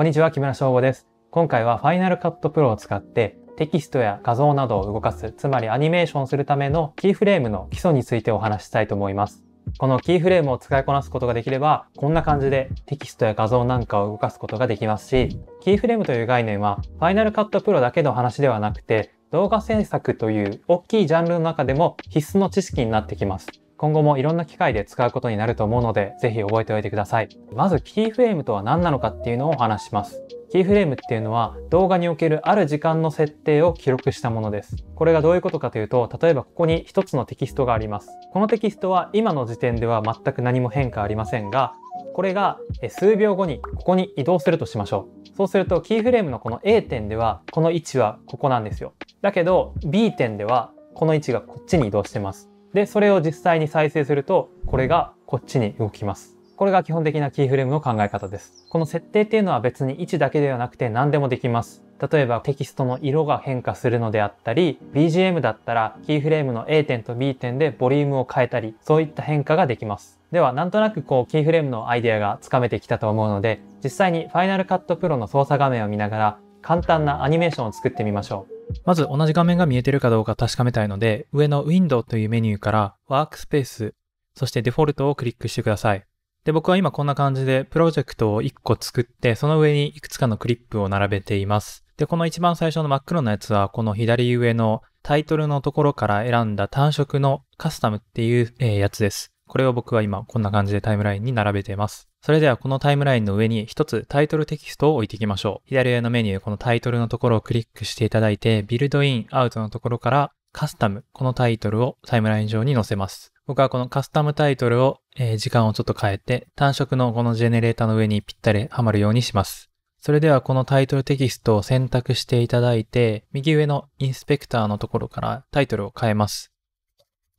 こんにちは、木村翔吾です。今回は Final Cut Pro を使ってテキストや画像などを動かす、つまりアニメーションするためのキーフレームの基礎についてお話ししたいと思います。このキーフレームを使いこなすことができれば、こんな感じでテキストや画像なんかを動かすことができますし、キーフレームという概念は Final Cut Pro だけの話ではなくて、動画制作という大きいジャンルの中でも必須の知識になってきます。今後もいろんな機械で使うことになると思うので、ぜひ覚えておいてください。まず、キーフレームとは何なのかっていうのをお話しします。キーフレームっていうのは動画におけるある時間の設定を記録したものです。これがどういうことかというと、例えばここに一つのテキストがあります。このテキストは今の時点では全く何も変化ありませんが、これが数秒後にここに移動するとしましょう。そうするとキーフレームのこの A 点ではこの位置はここなんですよ。だけど B 点ではこの位置がこっちに移動してます。で、それを実際に再生すると、これがこっちに動きます。これが基本的なキーフレームの考え方です。この設定っていうのは別に位置だけではなくて何でもできます。例えばテキストの色が変化するのであったり、BGM だったらキーフレームの A 点と B 点でボリュームを変えたり、そういった変化ができます。では、なんとなくこう、キーフレームのアイデアがつかめてきたと思うので、実際に Final Cut Pro の操作画面を見ながら、簡単なアニメーションを作ってみましょう。まず同じ画面が見えてるかどうか確かめたいので、上の Window というメニューからワークスペース、そしてデフォルトをクリックしてください。で、僕は今こんな感じでプロジェクトを1個作って、その上にいくつかのクリップを並べています。で、この一番最初の真っ黒なやつは、この左上のタイトルのところから選んだ単色のカスタムっていう、えやつです。これを僕は今こんな感じでタイムラインに並べています。それではこのタイムラインの上に一つタイトルテキストを置いていきましょう。左上のメニュー、このタイトルのところをクリックしていただいて、ビルドイン、アウトのところからカスタム、このタイトルをタイムライン上に載せます。僕はこのカスタムタイトルを、えー、時間をちょっと変えて、単色のこのジェネレーターの上にぴったりはまるようにします。それではこのタイトルテキストを選択していただいて、右上のインスペクターのところからタイトルを変えます。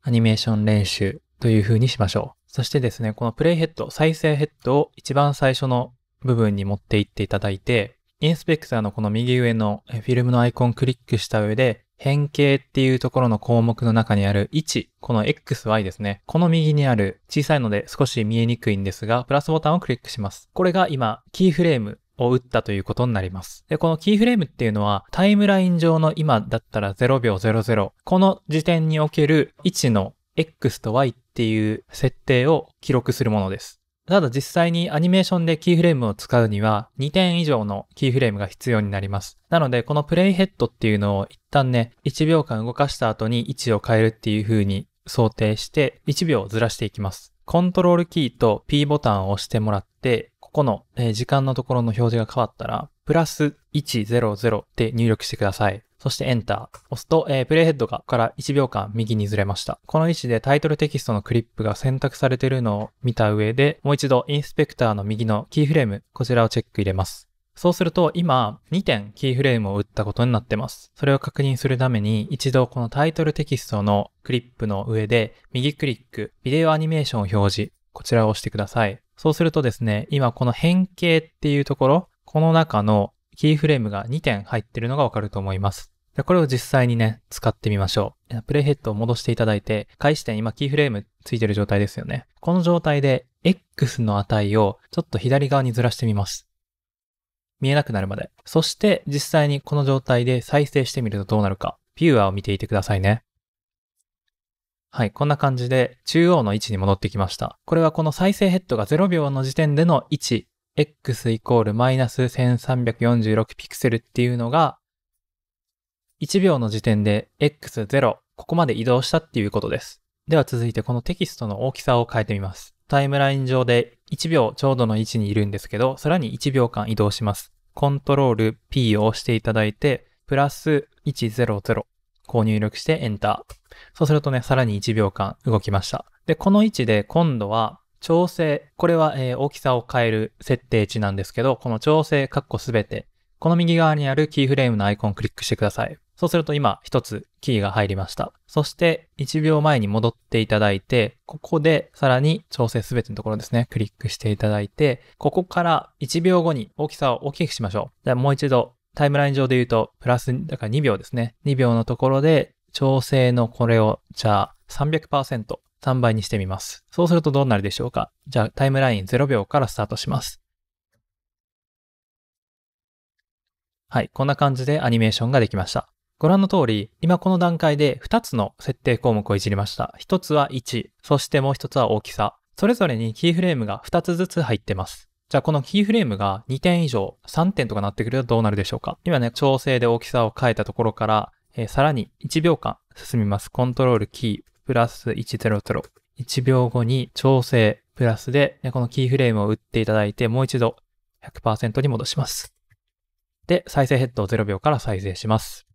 アニメーション練習。という風にしましょう。そしてですね、このプレイヘッド、再生ヘッドを一番最初の部分に持っていっていただいて、インスペクターのこの右上のフィルムのアイコンをクリックした上で、変形っていうところの項目の中にある1、この XY ですね。この右にある小さいので少し見えにくいんですが、プラスボタンをクリックします。これが今、キーフレームを打ったということになります。で、このキーフレームっていうのは、タイムライン上の今だったら0秒00、この時点における位置の X と Y っっていう設定を記録するものです。ただ実際にアニメーションでキーフレームを使うには2点以上のキーフレームが必要になります。なのでこのプレイヘッドっていうのを一旦ね、1秒間動かした後に位置を変えるっていう風に想定して1秒ずらしていきます。コントロールキーと P ボタンを押してもらって、ここの時間のところの表示が変わったら、プラス100で入力してください。そして Enter 押すと、えー、プレイヘッドがから1秒間右にずれました。この位置でタイトルテキストのクリップが選択されているのを見た上で、もう一度インスペクターの右のキーフレーム、こちらをチェック入れます。そうすると今2点キーフレームを打ったことになってます。それを確認するために一度このタイトルテキストのクリップの上で右クリック、ビデオアニメーションを表示、こちらを押してください。そうするとですね、今この変形っていうところ、この中のキーフレームが2点入ってるのがわかると思います。じゃこれを実際にね、使ってみましょう。プレイヘッドを戻していただいて、開始点今キーフレームついてる状態ですよね。この状態で X の値をちょっと左側にずらしてみます。見えなくなるまで。そして実際にこの状態で再生してみるとどうなるか。ビューアーを見ていてくださいね。はい、こんな感じで中央の位置に戻ってきました。これはこの再生ヘッドが0秒の時点での位置、x イコールマイナス1346ピクセルっていうのが1秒の時点で x0 ここまで移動したっていうことです。では続いてこのテキストの大きさを変えてみます。タイムライン上で1秒ちょうどの位置にいるんですけど、さらに1秒間移動します。コントロール P を押していただいて、プラス100。こう入力してエンター。そうするとね、さらに1秒間動きました。で、この位置で今度は調整。これは、えー、大きさを変える設定値なんですけど、この調整、カッコすべて。この右側にあるキーフレームのアイコンをクリックしてください。そうすると今一つキーが入りました。そして1秒前に戻っていただいて、ここでさらに調整すべてのところですね、クリックしていただいて、ここから1秒後に大きさを大きくしましょう。じゃあもう一度タイムライン上で言うと、プラス、だから2秒ですね。2秒のところで調整のこれを、じゃあ300%、3倍にしてみます。そうするとどうなるでしょうかじゃあタイムライン0秒からスタートします。はい、こんな感じでアニメーションができました。ご覧の通り、今この段階で2つの設定項目をいじりました。1つは位置、そしてもう1つは大きさ。それぞれにキーフレームが2つずつ入ってます。じゃあこのキーフレームが2点以上、3点とかなってくるとどうなるでしょうか今ね、調整で大きさを変えたところから、えー、さらに1秒間進みます。コントロールキープラス100。1秒後に調整プラスで、このキーフレームを打っていただいて、もう一度100%に戻します。で、再生ヘッドを0秒から再生します。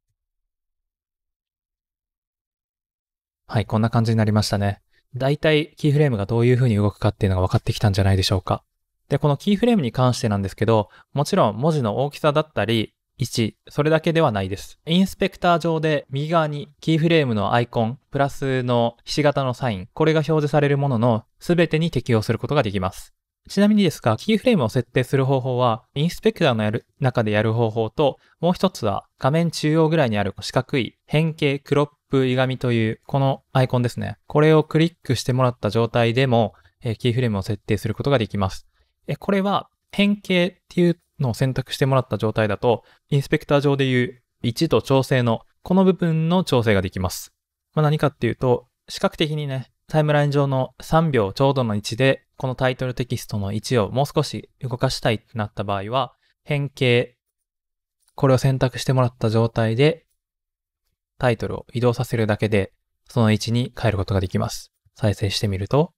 はい、こんな感じになりましたね。だいたいキーフレームがどういう風に動くかっていうのが分かってきたんじゃないでしょうか。で、このキーフレームに関してなんですけど、もちろん文字の大きさだったり、位置、それだけではないです。インスペクター上で右側にキーフレームのアイコン、プラスのひし形のサイン、これが表示されるものの全てに適用することができます。ちなみにですが、キーフレームを設定する方法は、インスペクターのやる中でやる方法と、もう一つは画面中央ぐらいにある四角い変形クロップいがみという、このアイコンですね。これをクリックしてもらった状態でも、えー、キーフレームを設定することができます。えこれは、変形っていうのを選択してもらった状態だと、インスペクター上でいう1と調整の、この部分の調整ができます。まあ、何かっていうと、視覚的にね、タイムライン上の3秒ちょうどの位置で、このタイトルテキストの位置をもう少し動かしたいってなった場合は、変形、これを選択してもらった状態で、タイトルを移動させるだけで、その位置に変えることができます。再生してみると、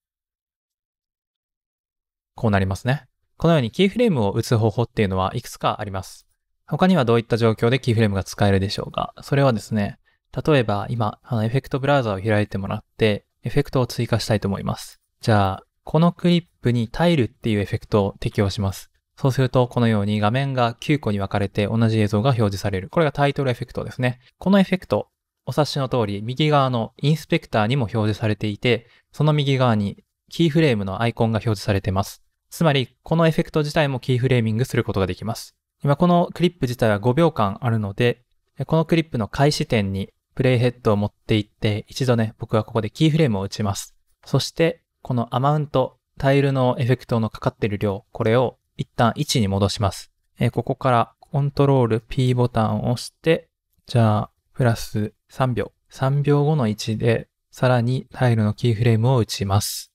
こうなりますね。このようにキーフレームを打つ方法っていうのはいくつかあります。他にはどういった状況でキーフレームが使えるでしょうかそれはですね、例えば今、あのエフェクトブラウザを開いてもらって、エフェクトを追加したいと思います。じゃあ、このクリップにタイルっていうエフェクトを適用します。そうすると、このように画面が9個に分かれて同じ映像が表示される。これがタイトルエフェクトですね。このエフェクト、お察しの通り、右側のインスペクターにも表示されていて、その右側にキーフレームのアイコンが表示されています。つまり、このエフェクト自体もキーフレーミングすることができます。今、このクリップ自体は5秒間あるので、このクリップの開始点にプレイヘッドを持っていって、一度ね、僕はここでキーフレームを打ちます。そして、このアマウント、タイルのエフェクトのかかっている量、これを一旦位置に戻します。えー、ここからコントロール P ボタンを押して、じゃあ、プラス3秒。3秒後の位置で、さらにタイルのキーフレームを打ちます。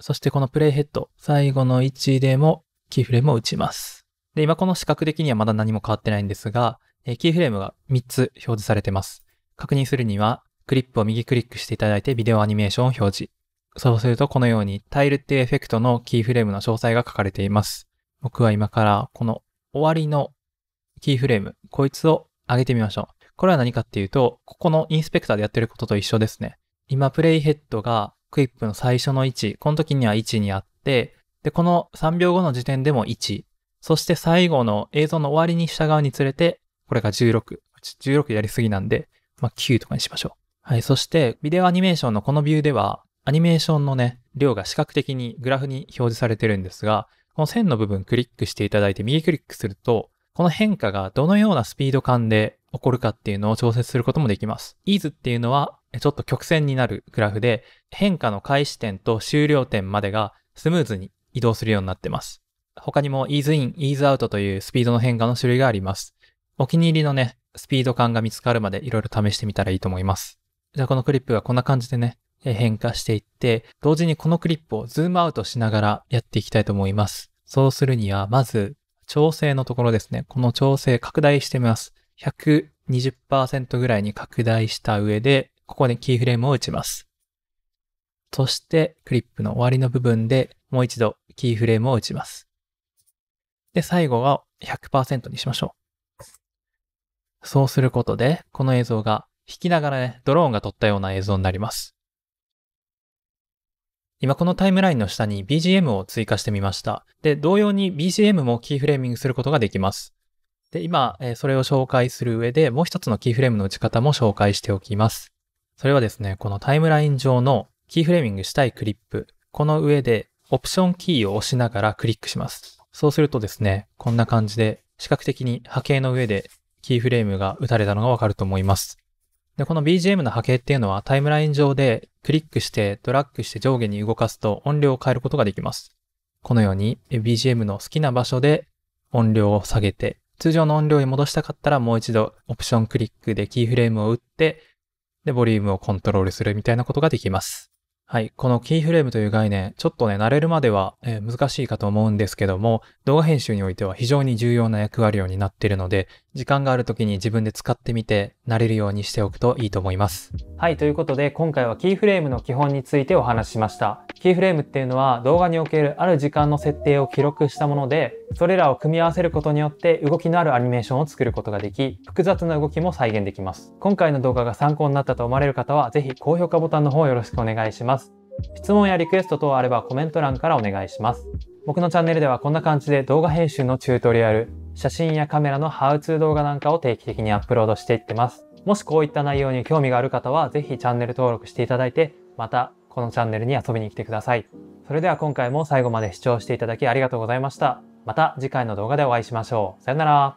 そしてこのプレイヘッド、最後の位置でもキーフレームを打ちます。で、今この視覚的にはまだ何も変わってないんですが、えキーフレームが3つ表示されてます。確認するには、クリップを右クリックしていただいてビデオアニメーションを表示。そうするとこのようにタイルっていうエフェクトのキーフレームの詳細が書かれています。僕は今からこの終わりのキーフレーム、こいつを上げてみましょう。これは何かっていうと、ここのインスペクターでやってることと一緒ですね。今、プレイヘッドがクイップの最初の位置、この時には1にあって、で、この3秒後の時点でも1、そして最後の映像の終わりに従うにつれて、これが16、16やりすぎなんで、まあ、9とかにしましょう。はい、そして、ビデオアニメーションのこのビューでは、アニメーションのね、量が視覚的にグラフに表示されてるんですが、この線の部分クリックしていただいて右クリックすると、この変化がどのようなスピード感で起こるかっていうのを調節することもできます。イーズっていうのは、ちょっと曲線になるグラフで、変化の開始点と終了点までがスムーズに移動するようになってます。他にもイーズイン、イーズアウトというスピードの変化の種類があります。お気に入りのね、スピード感が見つかるまでいろいろ試してみたらいいと思います。じゃあこのクリップはこんな感じでね、変化していって、同時にこのクリップをズームアウトしながらやっていきたいと思います。そうするには、まず、調整のところですね。この調整拡大してみます。120%ぐらいに拡大した上で、ここでキーフレームを打ちます。そして、クリップの終わりの部分でもう一度キーフレームを打ちます。で、最後は100%にしましょう。そうすることで、この映像が弾きながらね、ドローンが撮ったような映像になります。今このタイムラインの下に BGM を追加してみました。で、同様に BGM もキーフレーミングすることができます。で、今、えそれを紹介する上で、もう一つのキーフレームの打ち方も紹介しておきます。それはですね、このタイムライン上のキーフレーミングしたいクリップ、この上でオプションキーを押しながらクリックします。そうするとですね、こんな感じで視覚的に波形の上でキーフレームが打たれたのがわかると思います。で、この BGM の波形っていうのはタイムライン上でクリックしてドラッグして上下に動かすと音量を変えることができます。このように BGM の好きな場所で音量を下げて、通常の音量に戻したかったらもう一度オプションクリックでキーフレームを打って、で、ボリュームをコントロールするみたいなことができます。はい。このキーフレームという概念、ちょっとね、慣れるまでは、え難しいかと思うんですけども、動画編集においては非常に重要な役割を担っているので、時間がある時に自分で使ってみて慣れるようにしておくといいと思います。はい、ということで今回はキーフレームの基本についてお話ししました。キーフレームっていうのは動画におけるある時間の設定を記録したもので、それらを組み合わせることによって動きのあるアニメーションを作ることができ、複雑な動きも再現できます。今回の動画が参考になったと思われる方は、ぜひ高評価ボタンの方よろしくお願いします。質問やリクエスト等あればコメント欄からお願いします。僕のチャンネルではこんな感じで動画編集のチュートリアル、写真やカメラのハウツー動画なんかを定期的にアップロードしていってます。もしこういった内容に興味がある方は、ぜひチャンネル登録していただいて、またこのチャンネルに遊びに来てください。それでは今回も最後まで視聴していただきありがとうございました。また次回の動画でお会いしましょう。さよなら。